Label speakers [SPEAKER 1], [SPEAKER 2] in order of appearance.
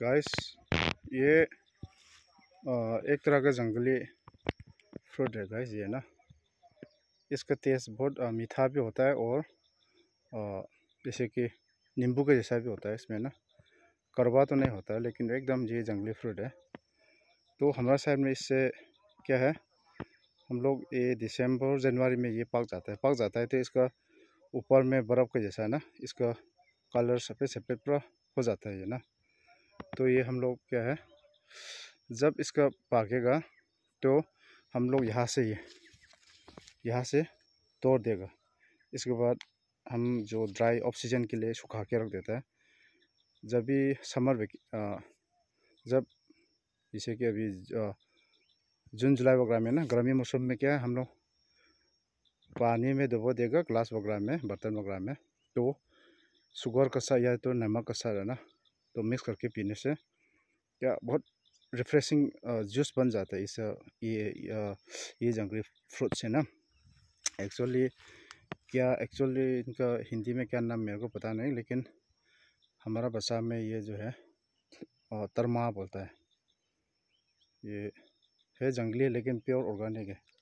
[SPEAKER 1] guys ये एक तरह का जंगली फ्रूट है गाइस ये ना इसका टेस्ट बहुत मीठा भी होता है और जैसे कि नींबू के जैसा भी होता है इसमें ना करवा तो नहीं होता है लेकिन एकदम ये जंगली फ्रूट है तो हमारा साइड में इससे क्या है हम लोग ये दिसंबर जनवरी में ये पक जाता है पक जाता है तो इसका ऊपर में बर्फ़ के जैसा है ना इसका कलर सफ़ेद सफ़ेद पूरा हो जाता है ये ना तो ये हम लोग क्या है जब इसका पाकेगा तो हम लोग यहाँ से ये यहाँ से तोड़ देगा इसके बाद हम जो ड्राई ऑक्सीजन के लिए सुखा के रख देता है जब भी समर वे जब जैसे कि अभी जून जुलाई वगैरह में ना गर्मी मौसम में क्या है हम लोग पानी में डुबो देगा ग्लास वगैरह में बर्तन वगैरह में तो शुगर कसा या तो नमक कसा रहना तो मिक्स करके पीने से क्या बहुत रिफ्रेशिंग जूस बन जाता है इस ये ये जंगली फ्रूट से ना एक्चुअली क्या एक्चुअली इनका हिंदी में क्या नाम मेरे को पता नहीं लेकिन हमारा बसा में ये जो है तरमा बोलता है ये है जंगली लेकिन प्योर ऑर्गेनिक है